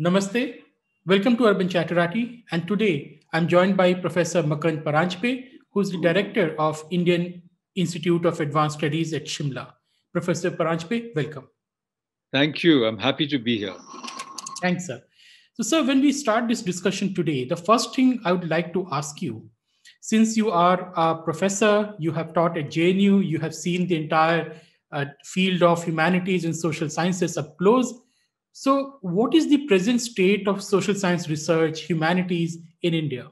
Namaste. Welcome to Urban Chatterati. And today I'm joined by Professor Makrand Paranjpe, who's the director of Indian Institute of Advanced Studies at Shimla. Professor Paranjpe, welcome. Thank you. I'm happy to be here. Thanks, sir. So, sir, when we start this discussion today, the first thing I would like to ask you since you are a professor, you have taught at JNU, you have seen the entire uh, field of humanities and social sciences up close so, what is the present state of social science research, humanities in India?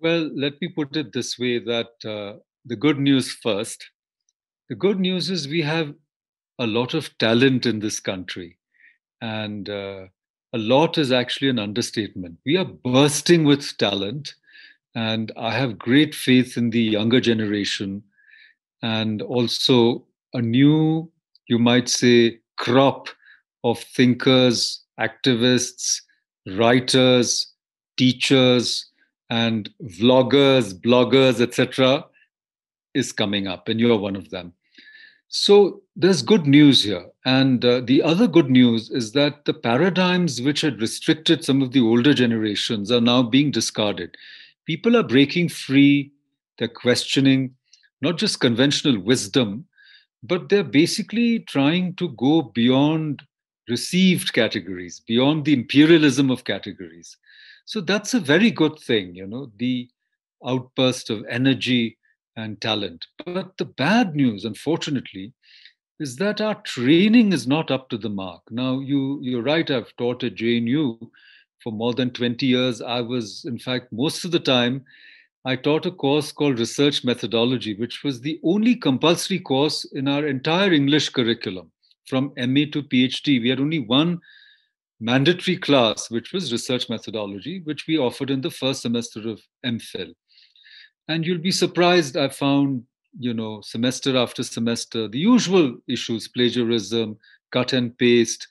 Well, let me put it this way that uh, the good news first. The good news is we have a lot of talent in this country. And uh, a lot is actually an understatement. We are bursting with talent. And I have great faith in the younger generation and also a new, you might say, crop of thinkers, activists, writers, teachers, and vloggers, bloggers, etc., is coming up, and you're one of them. So there's good news here. And uh, the other good news is that the paradigms which had restricted some of the older generations are now being discarded. People are breaking free, they're questioning not just conventional wisdom, but they're basically trying to go beyond received categories, beyond the imperialism of categories. So that's a very good thing, you know, the outburst of energy and talent. But the bad news, unfortunately, is that our training is not up to the mark. Now, you, you're right, I've taught at JNU for more than 20 years. I was, in fact, most of the time, I taught a course called Research Methodology, which was the only compulsory course in our entire English curriculum from MA to PhD, we had only one mandatory class, which was research methodology, which we offered in the first semester of MPhil. And you'll be surprised, I found, you know, semester after semester, the usual issues plagiarism, cut and paste,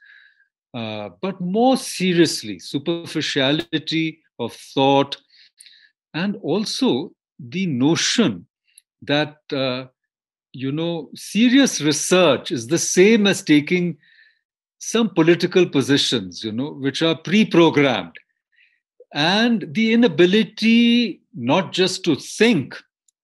uh, but more seriously, superficiality of thought, and also the notion that uh, you know, serious research is the same as taking some political positions, you know, which are pre programmed. And the inability not just to think,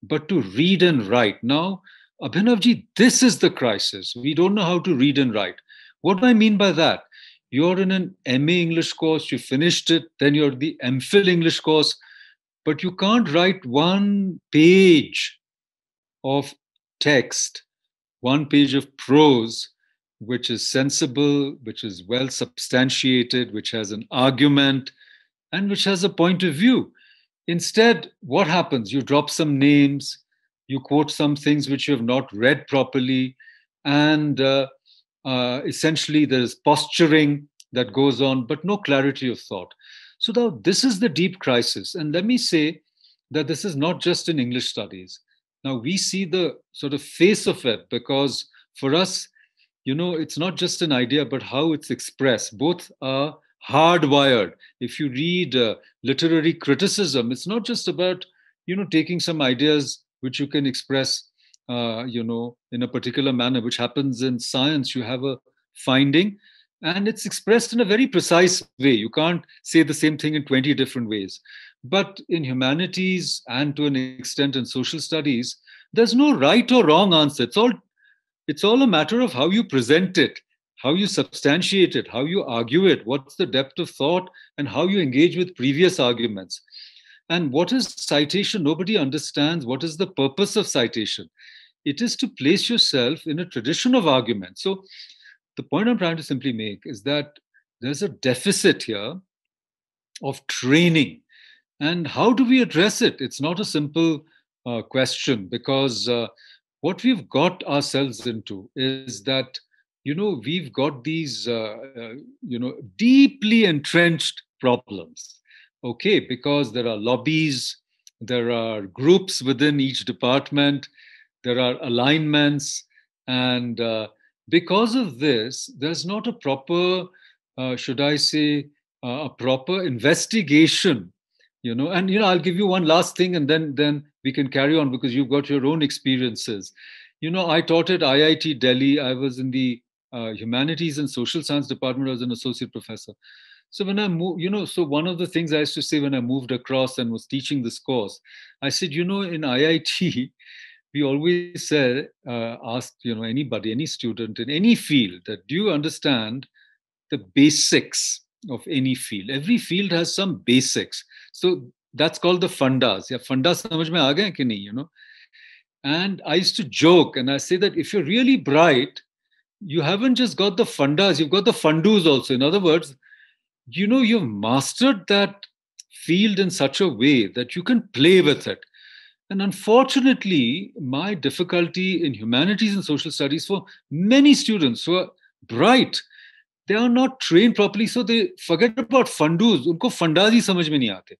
but to read and write. Now, Abhinavji, this is the crisis. We don't know how to read and write. What do I mean by that? You're in an MA English course, you finished it, then you're the MPhil English course, but you can't write one page of text, one page of prose, which is sensible, which is well substantiated, which has an argument, and which has a point of view. Instead, what happens? You drop some names, you quote some things which you have not read properly, and uh, uh, essentially there is posturing that goes on, but no clarity of thought. So, now this is the deep crisis. And let me say that this is not just in English studies. Now we see the sort of face of it because for us, you know, it's not just an idea, but how it's expressed. Both are hardwired. If you read uh, literary criticism, it's not just about, you know, taking some ideas which you can express, uh, you know, in a particular manner, which happens in science. You have a finding and it's expressed in a very precise way. You can't say the same thing in 20 different ways. But in humanities and to an extent in social studies, there's no right or wrong answer. It's all, it's all a matter of how you present it, how you substantiate it, how you argue it, what's the depth of thought, and how you engage with previous arguments. And what is citation? Nobody understands what is the purpose of citation. It is to place yourself in a tradition of argument. So, the point I'm trying to simply make is that there's a deficit here of training and how do we address it? It's not a simple uh, question because uh, what we've got ourselves into is that, you know, we've got these, uh, uh you know, deeply entrenched problems. Okay, because there are lobbies, there are groups within each department, there are alignments. And uh, because of this, there's not a proper, uh, should I say, a proper investigation you know and you know i'll give you one last thing and then then we can carry on because you've got your own experiences you know i taught at iit delhi i was in the uh, humanities and social science department as an associate professor so when I moved, you know, so one of the things I used to say when I moved across and was teaching this course, I said, you know, in IIT, we always said, uh, you know, anybody, any student in any field that do you understand the basics of any field? Every field has some basics. So that's called the fundas. Yeah, fundas samajh mein aa gaye ki nahi, you know. And I used to joke and I say that if you're really bright, you haven't just got the fundas, you've got the fundus also. In other words, you know, you've mastered that field in such a way that you can play with it. And unfortunately, my difficulty in humanities and social studies for many students who are bright, they are not trained properly, so they forget about fundus. Unko fundazi samajh mein nahi aate.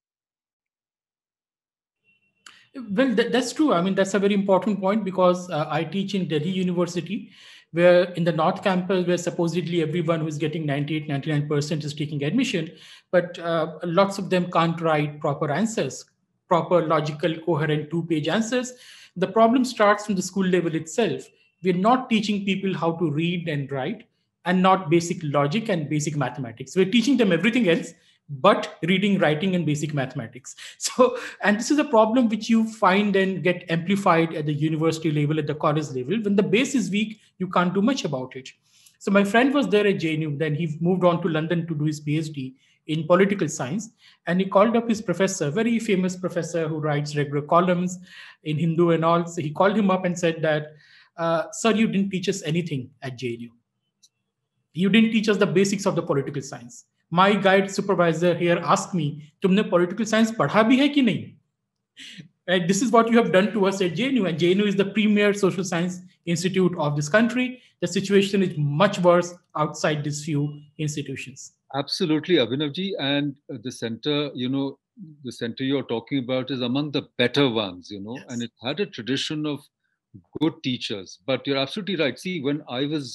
Well, th- that's true. I mean, that's a very important point because uh, I teach in Delhi University, where in the North campus, where supposedly everyone who's getting 98, 99% is taking admission, but uh, lots of them can't write proper answers, proper, logical, coherent two page answers. The problem starts from the school level itself. We're not teaching people how to read and write and not basic logic and basic mathematics. We're teaching them everything else, but reading, writing, and basic mathematics. So, and this is a problem which you find and get amplified at the university level, at the college level. When the base is weak, you can't do much about it. So, my friend was there at JNU, then he moved on to London to do his PhD in political science. And he called up his professor, very famous professor who writes regular columns in Hindu and all. So, he called him up and said that, uh, Sir, you didn't teach us anything at JNU. You didn't teach us the basics of the political science my guide supervisor here asked me tumne political science padha bhi hai ki nahi and this is what you have done to us at jnu and jnu is the premier social science institute of this country the situation is much worse outside these few institutions absolutely abhinavji and the center you know the center you are talking about is among the better ones you know and it had a tradition of good teachers but you're absolutely right see when i was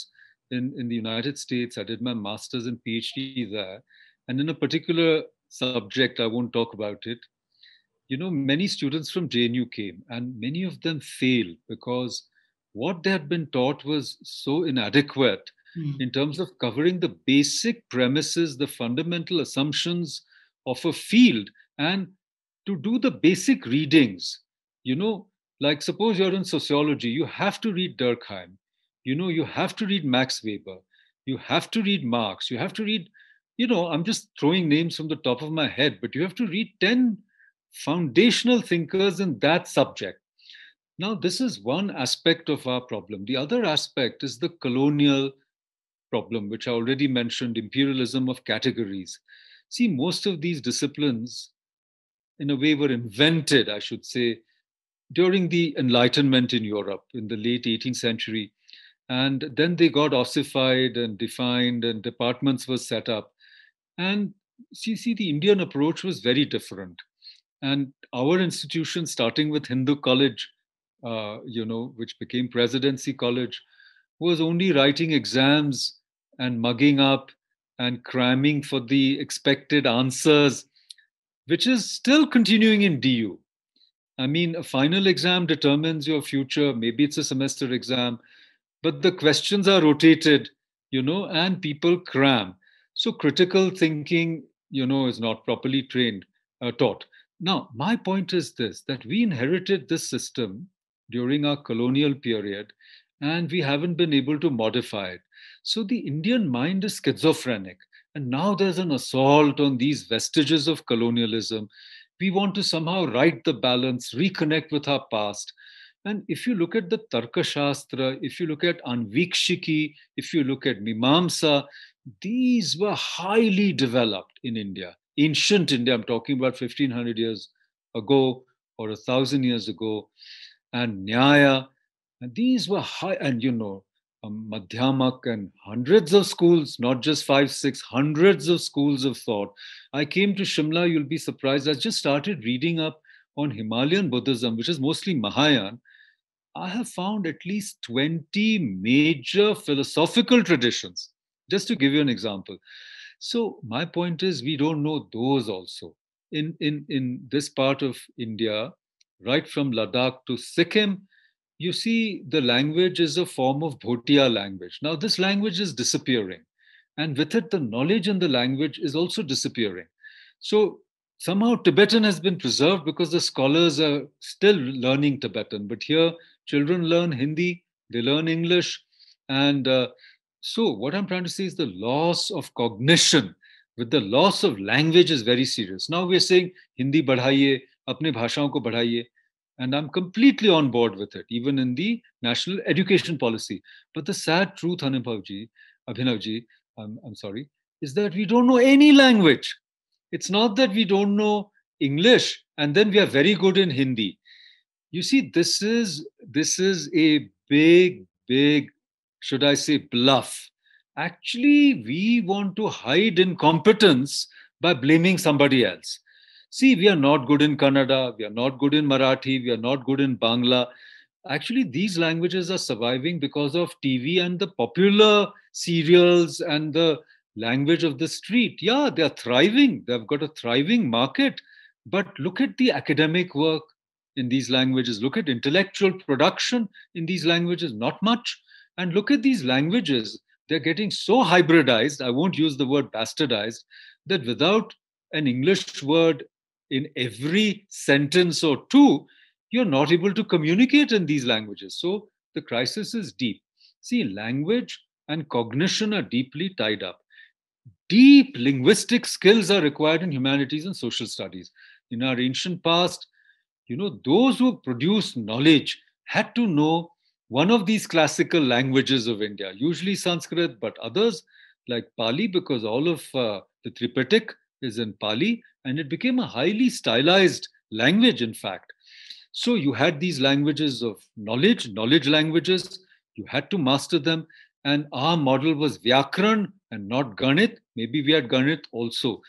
in, in the United States. I did my master's and PhD there. And in a particular subject, I won't talk about it. You know, many students from JNU came, and many of them failed because what they had been taught was so inadequate mm. in terms of covering the basic premises, the fundamental assumptions of a field, and to do the basic readings. You know, like suppose you're in sociology, you have to read Durkheim, you know, you have to read Max Weber, you have to read Marx, you have to read, you know, I'm just throwing names from the top of my head, but you have to read 10 foundational thinkers in that subject. Now, this is one aspect of our problem. The other aspect is the colonial problem, which I already mentioned imperialism of categories. See, most of these disciplines, in a way, were invented, I should say, during the Enlightenment in Europe in the late 18th century. And then they got ossified and defined, and departments were set up. And you see, the Indian approach was very different. And our institution, starting with Hindu College, uh, you know, which became Presidency College, was only writing exams and mugging up and cramming for the expected answers, which is still continuing in DU. I mean, a final exam determines your future. Maybe it's a semester exam but the questions are rotated, you know, and people cram. So critical thinking, you know, is not properly trained, uh, taught. Now, my point is this that we inherited this system during our colonial period and we haven't been able to modify it. So the Indian mind is schizophrenic. And now there's an assault on these vestiges of colonialism. We want to somehow right the balance, reconnect with our past. And if you look at the Tarka Shastra, if you look at Anvikshiki, if you look at Mimamsa, these were highly developed in India. Ancient India, I'm talking about 1500 years ago or a thousand years ago, and Nyaya. And these were high, and you know, um, Madhyamak and hundreds of schools, not just five, six, hundreds of schools of thought. I came to Shimla, you'll be surprised. I just started reading up on Himalayan Buddhism, which is mostly Mahayana, I have found at least 20 major philosophical traditions, just to give you an example. So, my point is, we don't know those also. In, in, in this part of India, right from Ladakh to Sikkim, you see the language is a form of Bhotia language. Now, this language is disappearing, and with it, the knowledge in the language is also disappearing. So, somehow Tibetan has been preserved because the scholars are still learning Tibetan, but here Children learn Hindi, they learn English. And uh, so, what I'm trying to say is the loss of cognition with the loss of language is very serious. Now we're saying Hindi badhaiye, apne bhashaon ko badhaiye. And I'm completely on board with it, even in the national education policy. But the sad truth, Anubhavji, Abhinavji, I'm, I'm sorry, is that we don't know any language. It's not that we don't know English and then we are very good in Hindi you see this is this is a big big should i say bluff actually we want to hide incompetence by blaming somebody else see we are not good in kannada we are not good in marathi we are not good in bangla actually these languages are surviving because of tv and the popular serials and the language of the street yeah they are thriving they've got a thriving market but look at the academic work in these languages, look at intellectual production in these languages, not much. And look at these languages, they're getting so hybridized, I won't use the word bastardized, that without an English word in every sentence or two, you're not able to communicate in these languages. So the crisis is deep. See, language and cognition are deeply tied up. Deep linguistic skills are required in humanities and social studies. In our ancient past, you know, those who produce knowledge had to know one of these classical languages of India, usually Sanskrit, but others like Pali, because all of uh, the Tripitak is in Pali, and it became a highly stylized language, in fact. So you had these languages of knowledge, knowledge languages, you had to master them. And our model was Vyakran and not Ganit. Maybe we had Ganit also.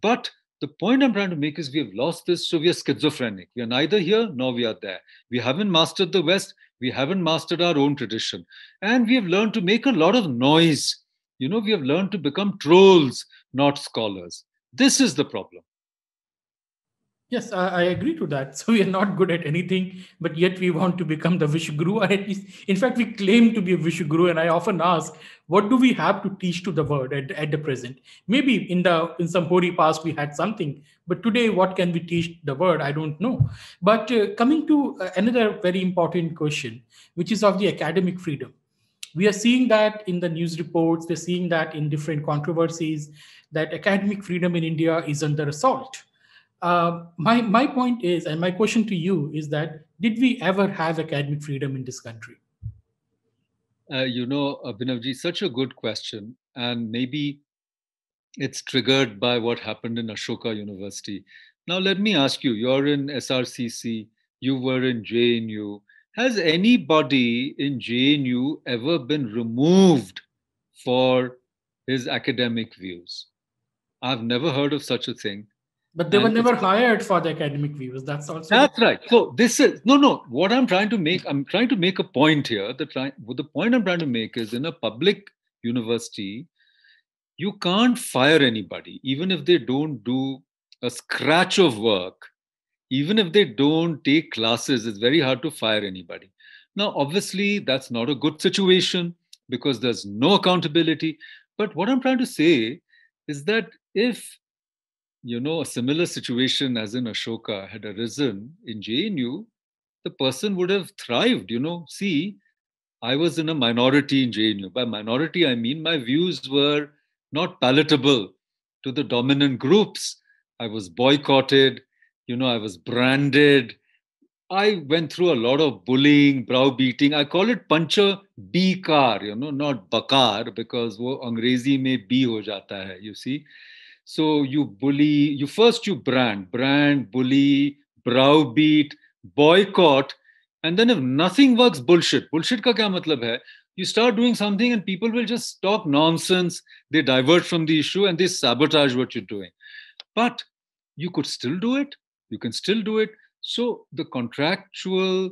But the point I'm trying to make is we have lost this, so we are schizophrenic. We are neither here nor we are there. We haven't mastered the West, we haven't mastered our own tradition. And we have learned to make a lot of noise. You know, we have learned to become trolls, not scholars. This is the problem. Yes, I, agree to that. So we are not good at anything, but yet we want to become the Vishguru. At least, in fact, we claim to be a Vishguru. And I often ask, what do we have to teach to the world at, at the present? Maybe in the in some hoary past we had something, but today what can we teach the world? I don't know. But uh, coming to uh, another very important question, which is of the academic freedom we are seeing that in the news reports we're seeing that in different controversies that academic freedom in india is under assault uh, my my point is, and my question to you is that did we ever have academic freedom in this country? Uh, you know, Abhinavji, such a good question, and maybe it's triggered by what happened in Ashoka University. Now, let me ask you: You're in SRCC, you were in JNU. Has anybody in JNU ever been removed for his academic views? I've never heard of such a thing but they and were never hired for the academic views that's also that's the- right so this is no no what i'm trying to make i'm trying to make a point here the, the point i'm trying to make is in a public university you can't fire anybody even if they don't do a scratch of work even if they don't take classes it's very hard to fire anybody now obviously that's not a good situation because there's no accountability but what i'm trying to say is that if you know, a similar situation as in Ashoka had arisen in JNU, the person would have thrived. You know, see, I was in a minority in JNU. By minority, I mean my views were not palatable to the dominant groups. I was boycotted, you know, I was branded. I went through a lot of bullying, browbeating. I call it puncher B car, you know, not bakar because wo angrezi mein B ho jata hai, you see. So you bully, you first you brand, brand, bully, browbeat, boycott, and then if nothing works, bullshit. Bullshit ka kya matlab hai? You start doing something and people will just talk nonsense. They divert from the issue and they sabotage what you're doing. But you could still do it. You can still do it. So the contractual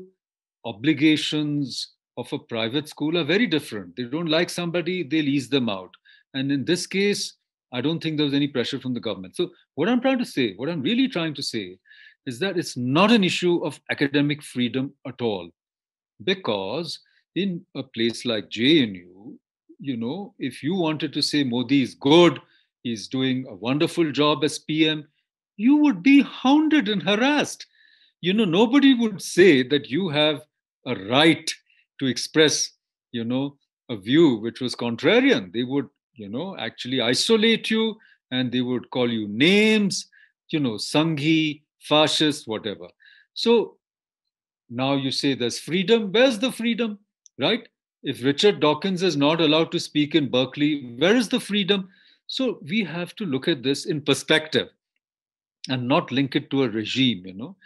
obligations of a private school are very different. They don't like somebody, they'll ease them out. And in this case, I don't think there was any pressure from the government. So, what I'm trying to say, what I'm really trying to say, is that it's not an issue of academic freedom at all. Because in a place like JNU, you know, if you wanted to say Modi is good, he's doing a wonderful job as PM, you would be hounded and harassed. You know, nobody would say that you have a right to express, you know, a view which was contrarian. They would you know, actually isolate you and they would call you names, you know, Sanghi, fascist, whatever. So now you say there's freedom. Where's the freedom, right? If Richard Dawkins is not allowed to speak in Berkeley, where is the freedom? So we have to look at this in perspective and not link it to a regime, you know.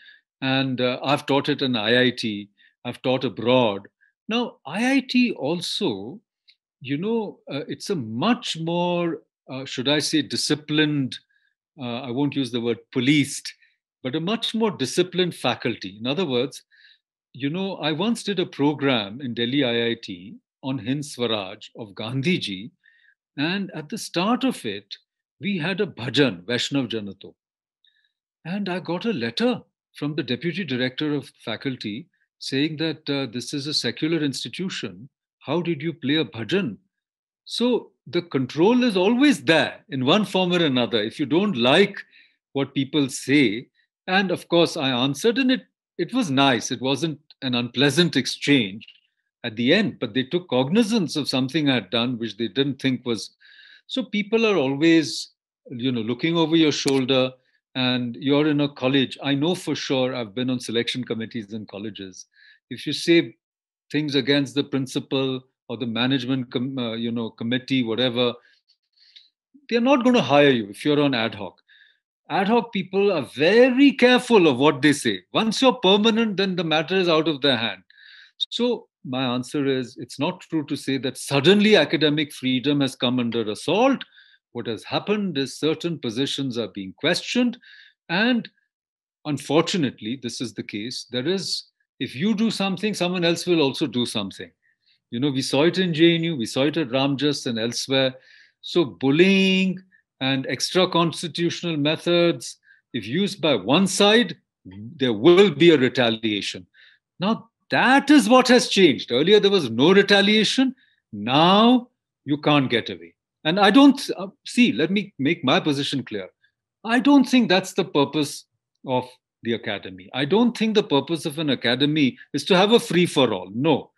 And uh, I've taught at an IIT, I've taught abroad. Now, IIT also you know, uh, it's a much more, uh, should I say, disciplined, uh, I won't use the word policed, but a much more disciplined faculty. In other words, you know, I once did a program in Delhi IIT on Hind Swaraj of Gandhiji, and at the start of it, we had a bhajan, Vaishnav Janato. And I got a letter from the deputy director of faculty saying that uh, this is a secular institution how did you play a bhajan so the control is always there in one form or another if you don't like what people say and of course i answered and it it was nice it wasn't an unpleasant exchange at the end but they took cognizance of something i had done which they didn't think was so people are always you know looking over your shoulder and you're in a college i know for sure i've been on selection committees in colleges if you say things against the principal or the management com- uh, you know committee whatever they're not going to hire you if you're on ad hoc ad hoc people are very careful of what they say once you're permanent then the matter is out of their hand so my answer is it's not true to say that suddenly academic freedom has come under assault what has happened is certain positions are being questioned and unfortunately this is the case there is if you do something, someone else will also do something. You know, we saw it in JNU, we saw it at Ramjas and elsewhere. So bullying and extra constitutional methods, if used by one side, there will be a retaliation. Now, that is what has changed. Earlier, there was no retaliation. Now, you can't get away. And I don't uh, see, let me make my position clear. I don't think that's the purpose of the academy. I don't think the purpose of an academy is to have a free for all. No.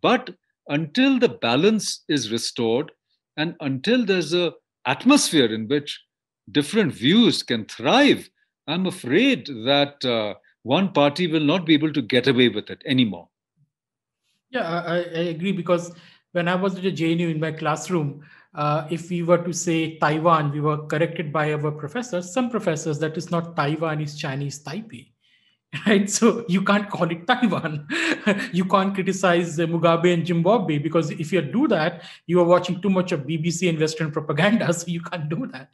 But until the balance is restored and until there's a atmosphere in which different views can thrive, I'm afraid that uh, one party will not be able to get away with it anymore. Yeah, I, I agree because when I was at JNU in my classroom, uh, if we were to say Taiwan, we were corrected by our professors, some professors, that is not Taiwan, is Chinese Taipei. Right? So you can't call it Taiwan. you can't criticize Mugabe and Zimbabwe because if you do that, you are watching too much of BBC and Western propaganda. So you can't do that.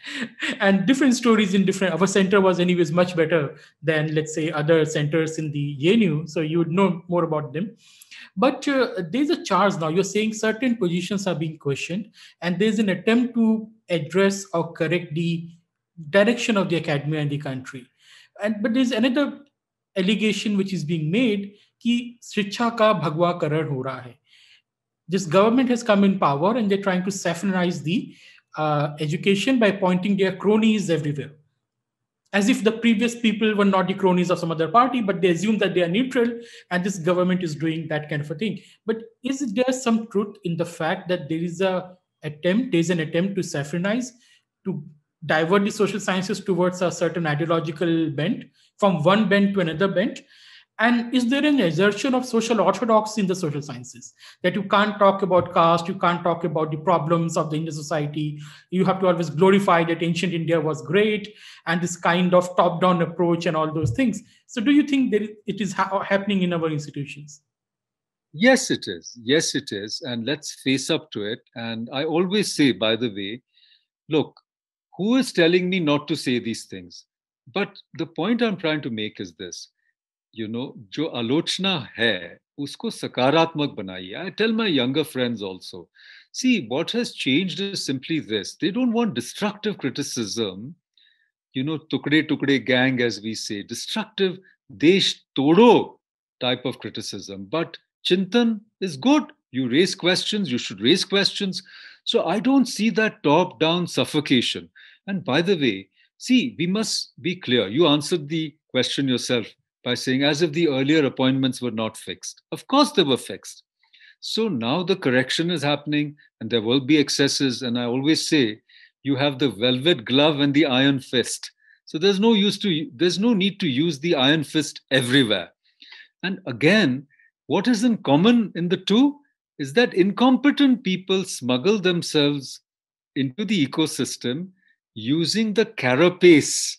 And different stories in different, our center was, anyways, much better than, let's say, other centers in the Yenu. So you would know more about them. But uh, there's a charge now. You're saying certain positions are being questioned, and there's an attempt to address or correct the direction of the academia and the country. And but there's another allegation which is being made that this government has come in power and they're trying to saffronize the uh, education by pointing their cronies everywhere as if the previous people were not the cronies of some other party, but they assume that they are neutral and this government is doing that kind of a thing. But is there some truth in the fact that there is a attempt, there's an attempt to saffronize, to divert the social sciences towards a certain ideological bent, from one bent to another bent, and is there an assertion of social orthodoxy in the social sciences that you can't talk about caste, you can't talk about the problems of the Indian society, you have to always glorify that ancient India was great and this kind of top down approach and all those things? So, do you think that it is ha- happening in our institutions? Yes, it is. Yes, it is. And let's face up to it. And I always say, by the way, look, who is telling me not to say these things? But the point I'm trying to make is this you know जो आलोचना है उसको सकारात्मक बनाइए I tell my younger friends also see what has changed is simply this they don't want destructive criticism you know टुकड़े टुकड़े gang as we say destructive देश तोड़ो type of criticism. But Chintan is good. You raise questions, you should raise questions. So I don't see that top down suffocation. And by the way, see, we must be clear. You answered the question yourself, by saying, as if the earlier appointments were not fixed. Of course, they were fixed. So now the correction is happening and there will be excesses. And I always say, you have the velvet glove and the iron fist. So there's no use to there's no need to use the iron fist everywhere. And again, what is in common in the two is that incompetent people smuggle themselves into the ecosystem using the carapace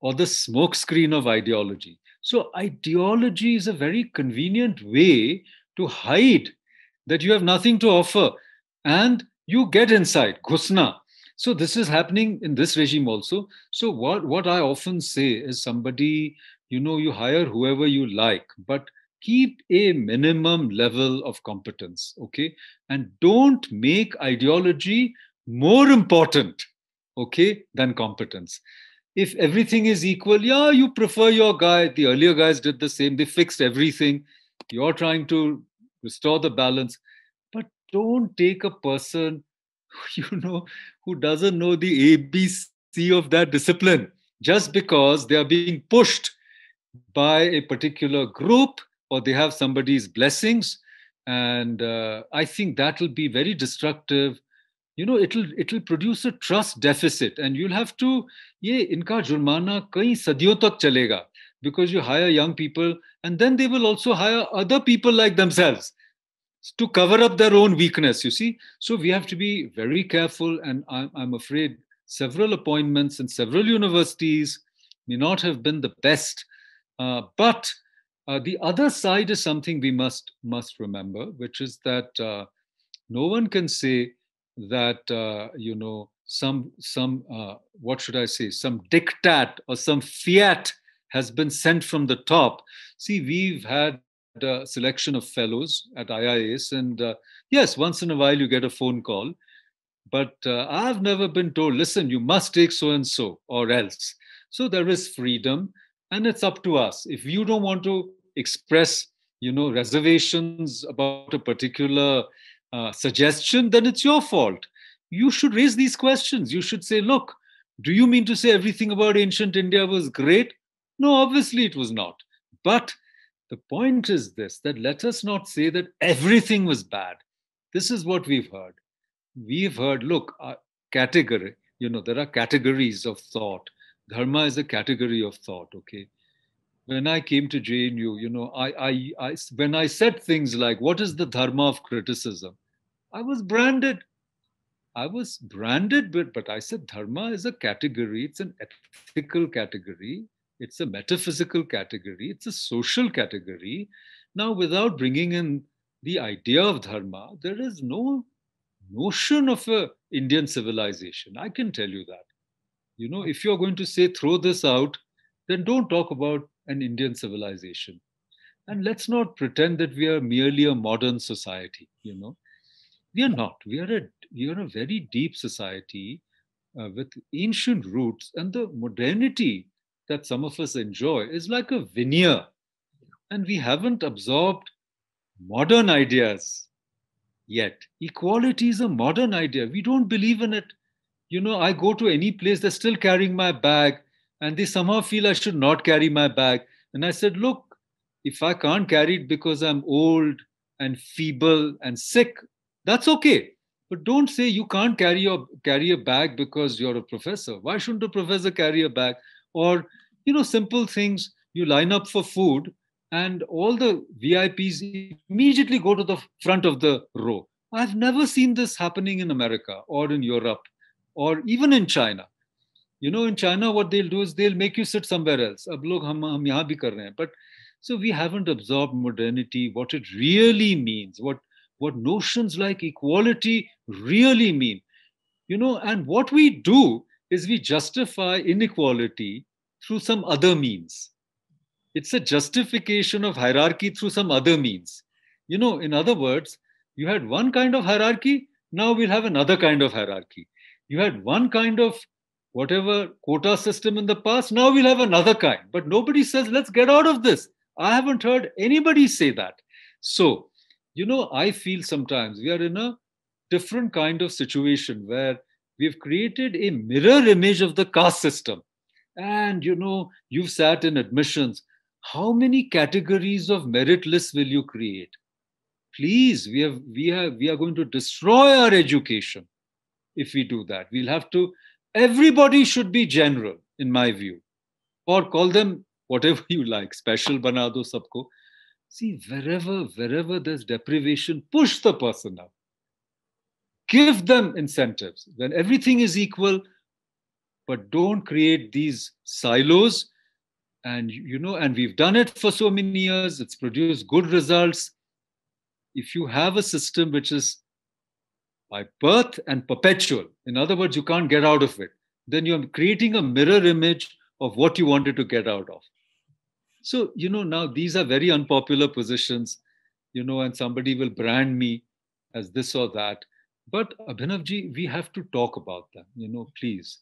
or the smokescreen of ideology. So, ideology is a very convenient way to hide that you have nothing to offer and you get inside, ghusna. So, this is happening in this regime also. So, what, what I often say is somebody, you know, you hire whoever you like, but keep a minimum level of competence, okay? And don't make ideology more important, okay, than competence if everything is equal, yeah, you prefer your guy. The earlier guys did the same, they fixed everything. You're trying to restore the balance. But don't take a person, you know, who doesn't know the ABC of that discipline just because they are being pushed by a particular group or they have somebody's blessings. And uh, I think that will be very destructive you know it'll it'll produce a trust deficit and you'll have to ye inka jurmana kai sadiyon tak chalega because you hire young people and then they will also hire other people like themselves to cover up their own weakness you see so we have to be very careful and i'm, afraid several appointments in several universities may not have been the best uh, but uh, the other side is something we must must remember which is that uh, no one can say that uh, you know some some uh, what should I say some diktat or some fiat has been sent from the top. See, we've had a selection of fellows at IIS, and uh, yes, once in a while you get a phone call, but uh, I've never been told, listen, you must take so and so or else. So there is freedom, and it's up to us. If you don't want to express, you know, reservations about a particular uh, suggestion, then it's your fault. You should raise these questions. You should say, look, do you mean to say everything about ancient India was great? No, obviously it was not. But the point is this that let us not say that everything was bad. This is what we've heard. We've heard, look, category, you know, there are categories of thought. Dharma is a category of thought, okay? when I came to JNU, you know, I, I, I, when I said things like, what is the dharma of criticism? I was branded. I was branded, but, but I said dharma is a category, it's an ethical category, it's a metaphysical category, it's a social category. Now, without bringing in the idea of dharma, there is no notion of a Indian civilization. I can tell you that. You know, if you're going to say throw this out, then don't talk about an Indian civilization. And let's not pretend that we are merely a modern society, you know. We are not. We are a, we are a very deep society uh, with ancient roots, and the modernity that some of us enjoy is like a veneer. And we haven't absorbed modern ideas yet. Equality is a modern idea. We don't believe in it. You know, I go to any place, they're still carrying my bag. And they somehow feel I should not carry my bag. And I said, Look, if I can't carry it because I'm old and feeble and sick, that's okay. But don't say you can't carry your carry a bag because you're a professor. Why shouldn't a professor carry a bag? Or, you know, simple things. You line up for food, and all the VIPs immediately go to the front of the row. I've never seen this happening in America or in Europe or even in China you know in china what they'll do is they'll make you sit somewhere else ab log kar rahe hain but so we haven't absorbed modernity what it really means what what notions like equality really mean you know and what we do is we justify inequality through some other means it's a justification of hierarchy through some other means you know in other words you had one kind of hierarchy now we'll have another kind of hierarchy you had one kind of whatever quota system in the past, now we'll have another kind. But nobody says, let's get out of this. I haven't heard anybody say that. So, you know, I feel sometimes we are in a different kind of situation where we've created a mirror image of the caste system. And, you know, you've sat in admissions. How many categories of merit lists will you create? Please, we have we have we are going to destroy our education if we do that. We'll have to everybody should be general, in my view, or call them whatever you like, special banado sabko. See, wherever, wherever there's deprivation, push the person up. Give them incentives. When everything is equal, but don't create these silos. And you know, and we've done it for so many years, it's produced good results. If you have a system which is by birth and perpetual. In other words, you can't get out of it. Then you're creating a mirror image of what you wanted to get out of. So, you know, now these are very unpopular positions, you know, and somebody will brand me as this or that. But Abhinavji, we have to talk about them, you know, please.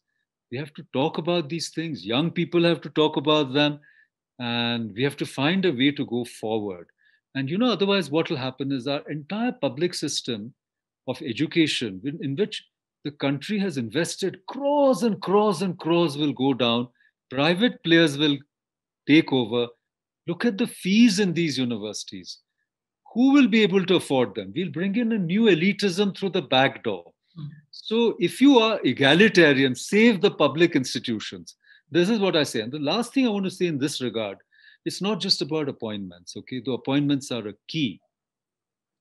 We have to talk about these things. Young people have to talk about them. And we have to find a way to go forward. And, you know, otherwise, what will happen is our entire public system of education in which the country has invested crores and crores and crores will go down private players will take over look at the fees in these universities who will be able to afford them we'll bring in a new elitism through the back door hmm. so if you are egalitarian save the public institutions this is what i say and the last thing i want to say in this regard it's not just about appointments okay the appointments are a key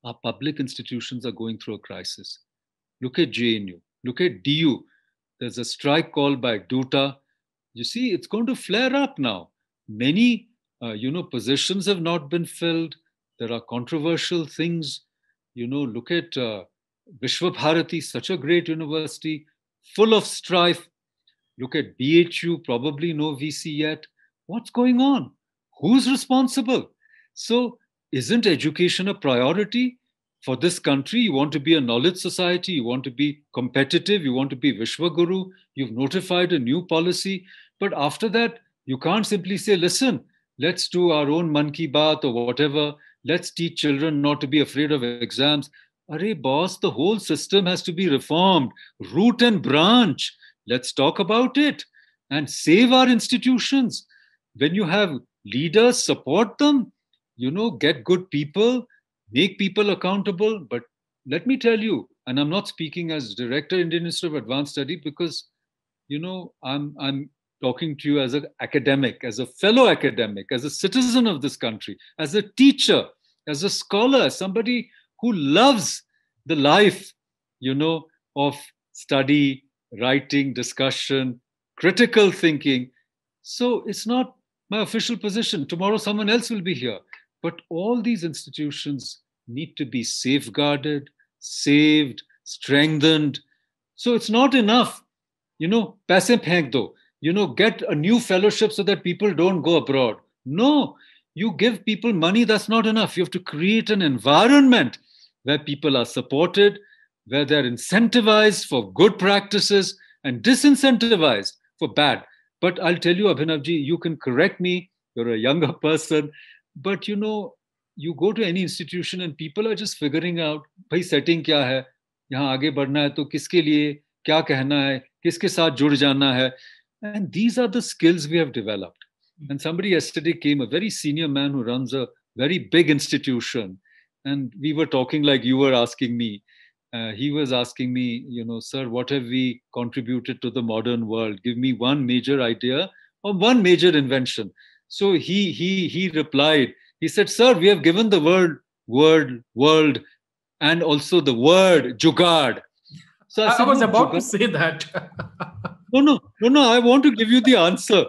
our public institutions are going through a crisis. Look at JNU, look at DU. There's a strike call by DUTA. You see, it's going to flare up now. Many, uh, you know, positions have not been filled. There are controversial things. You know, look at uh, Vishwabharati, such a great university, full of strife. Look at BHU, probably no VC yet. What's going on? Who's responsible? So isn't education a priority for this country? You want to be a knowledge society, you want to be competitive, you want to be Vishwaguru, you've notified a new policy. But after that, you can't simply say, listen, let's do our own monkey bath or whatever. Let's teach children not to be afraid of exams. Array, boss, the whole system has to be reformed, root and branch. Let's talk about it and save our institutions. When you have leaders, support them you know, get good people, make people accountable. But let me tell you, and I'm not speaking as director, Indian Institute of Advanced Study, because you know, I'm I'm talking to you as an academic, as a fellow academic, as a citizen of this country, as a teacher, as a scholar, somebody who loves the life, you know, of study, writing, discussion, critical thinking. So it's not my official position. Tomorrow someone else will be here. But all these institutions need to be safeguarded, saved, strengthened. So it's not enough, you know, a phenk though, you know, get a new fellowship so that people don't go abroad. No, you give people money, that's not enough. You have to create an environment where people are supported, where they're incentivized for good practices and disincentivized for bad. But I'll tell you, Abhinavji, you can correct me. You're a younger person but you know you go to any institution and people are just figuring out भाई setting क्या है यहाँ आगे बढ़ना है तो किसके लिए क्या कहना है किसके साथ जुड़ जाना है and these are the skills we have developed and somebody yesterday came a very senior man who runs a very big institution and we were talking like you were asking me uh, he was asking me you know sir what have we contributed to the modern world give me one major idea or one major invention so he, he, he replied, he said, Sir, we have given the word, word, world, and also the word jugad. So I, I, said, I was no, about jugad. to say that. no, no, no, no. I want to give you the answer.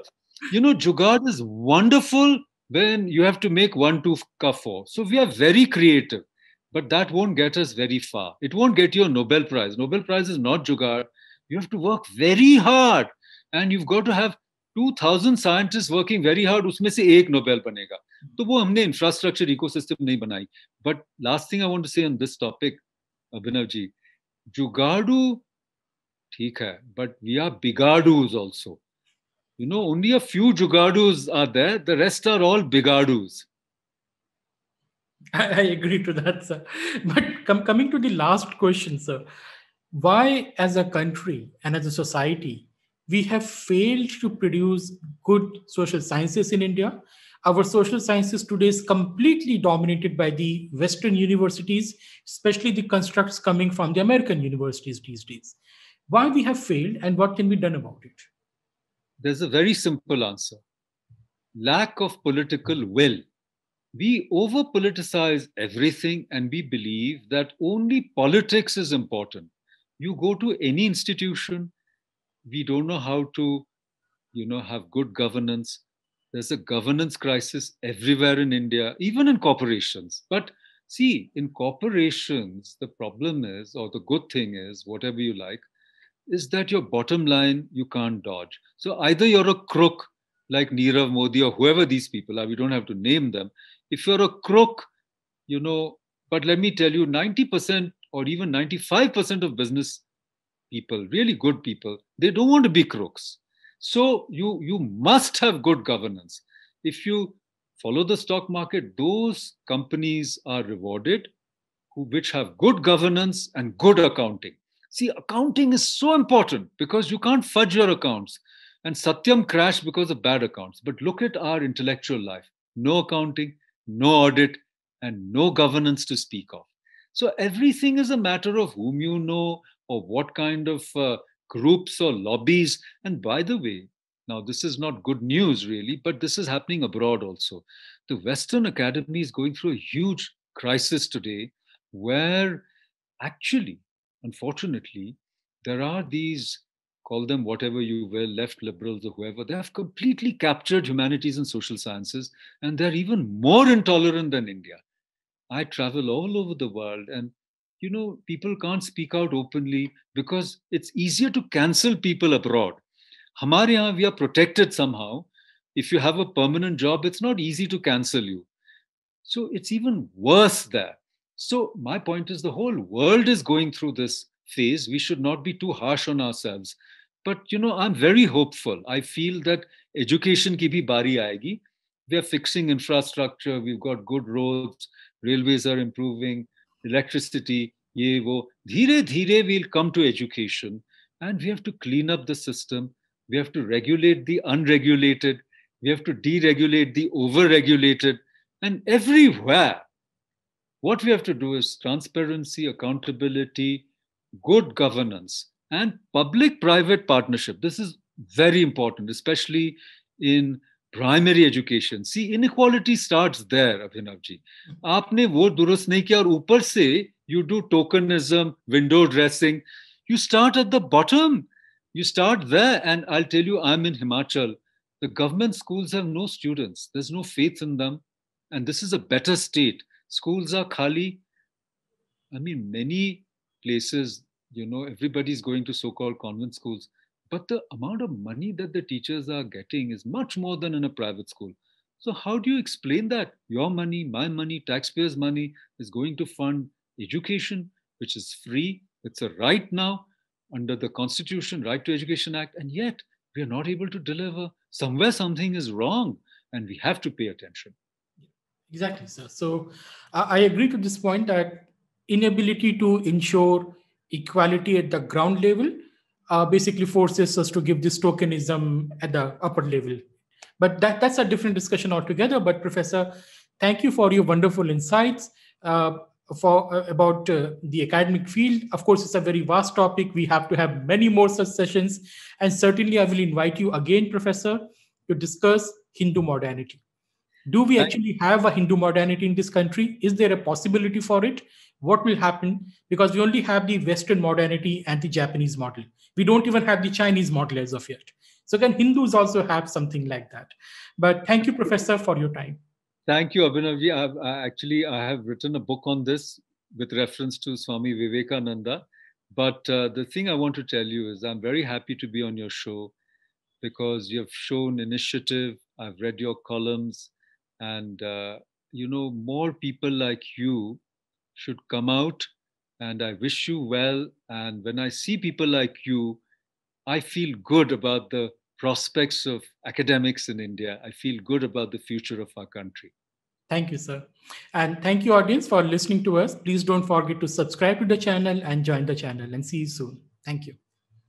You know, jugad is wonderful when you have to make one, two, four. So we are very creative, but that won't get us very far. It won't get you a Nobel Prize. Nobel Prize is not jugad. You have to work very hard, and you've got to have two thousand scientist working very hard उसमें से एक Nobel बनेगा तो वो हमने infrastructure ecosystem नहीं बनाई but last thing I want say on this topic Abhinav ji जुगाड़ू ठीक है बट वी आर बिगाड़ूज also you know only a few जुगाड़ूज are there the rest are all बिगाड़ूज I, I agree to that, sir. But com- coming to the last question, sir, why, as a country and as a society, we have failed to produce good social sciences in India. Our social sciences today is completely dominated by the Western universities, especially the constructs coming from the American universities these days. Why we have failed and what can be done about it? There's a very simple answer lack of political will. We over politicize everything and we believe that only politics is important. You go to any institution, we don't know how to, you know, have good governance. There's a governance crisis everywhere in India, even in corporations. But see, in corporations, the problem is, or the good thing is, whatever you like, is that your bottom line you can't dodge. So either you're a crook like Nirav Modi or whoever these people are, we don't have to name them. If you're a crook, you know, but let me tell you, 90% or even 95% of business people, really good people, they don't want to be crooks. So you, you must have good governance. If you follow the stock market, those companies are rewarded who, which have good governance and good accounting. See, accounting is so important because you can't fudge your accounts. And Satyam crashed because of bad accounts. But look at our intellectual life no accounting, no audit, and no governance to speak of. So everything is a matter of whom you know, or what kind of uh, groups or lobbies. And by the way, now this is not good news really, but this is happening abroad also. The Western Academy is going through a huge crisis today where actually, unfortunately, there are these call them whatever you will, left liberals or whoever, they have completely captured humanities and social sciences, and they're even more intolerant than India. I travel all over the world, and you know, people can't speak out openly because it's easier to cancel people abroad. Hamaria, we are protected somehow. If you have a permanent job, it's not easy to cancel you. So it's even worse there. So my point is the whole world is going through this phase. We should not be too harsh on ourselves. But you know, I'm very hopeful. I feel that education ki bhi bari aayegi. We are fixing infrastructure. We've got good roads. Railways are improving electricity, ye wo. Dhire dhire we'll come to education and we have to clean up the system. We have to regulate the unregulated. We have to deregulate the overregulated. And everywhere, what we have to do is transparency, accountability, good governance, and public private partnership. This is very important, especially in primary education see inequality starts there Abhinav ji आपने वो दुरुस्त नहीं किया और ऊपर से you do tokenism window dressing you start at the bottom you start there and I tell you I am in Himachal the government schools have no students there is no faith in them and this is a better state schools are खाली I mean many places you know everybody's going to so-called convent schools but the amount of money that the teachers are getting is much more than in a private school. So, how do you explain that your money, my money, taxpayers' money is going to fund education, which is free? It's a right now under the Constitution, Right to Education Act, and yet we are not able to deliver. Somewhere something is wrong, and we have to pay attention. Exactly, sir. So, I agree to this point that inability to ensure equality at the ground level uh, basically forces us to give this tokenism at the upper level. But that, that's a different discussion altogether. But Professor, thank you for your wonderful insights uh, for uh, about uh, the academic field. Of course, it's a very vast topic. We have to have many more such sessions, and certainly I will invite you again, Professor, to discuss Hindu modernity. Do we actually have a Hindu modernity in this country? Is there a possibility for it? What will happen? Because we only have the Western modernity and the Japanese model. We don't even have the Chinese model as of yet. So can Hindus also have something like that? But thank you, Professor, for your time. Thank you, Abhinavji. I have, I actually, I have written a book on this with reference to Swami Vivekananda. But uh, the thing I want to tell you is I'm very happy to be on your show because you have shown initiative. I've read your columns. And, uh, you know, more people like you should come out. And I wish you well and when I see people like you, I feel good about the prospects of academics in India. I feel good about the future of our country. Thank you, sir. And thank you, audience, for listening to us. Please don't forget to subscribe to the channel and join the channel. And see you soon. Thank you.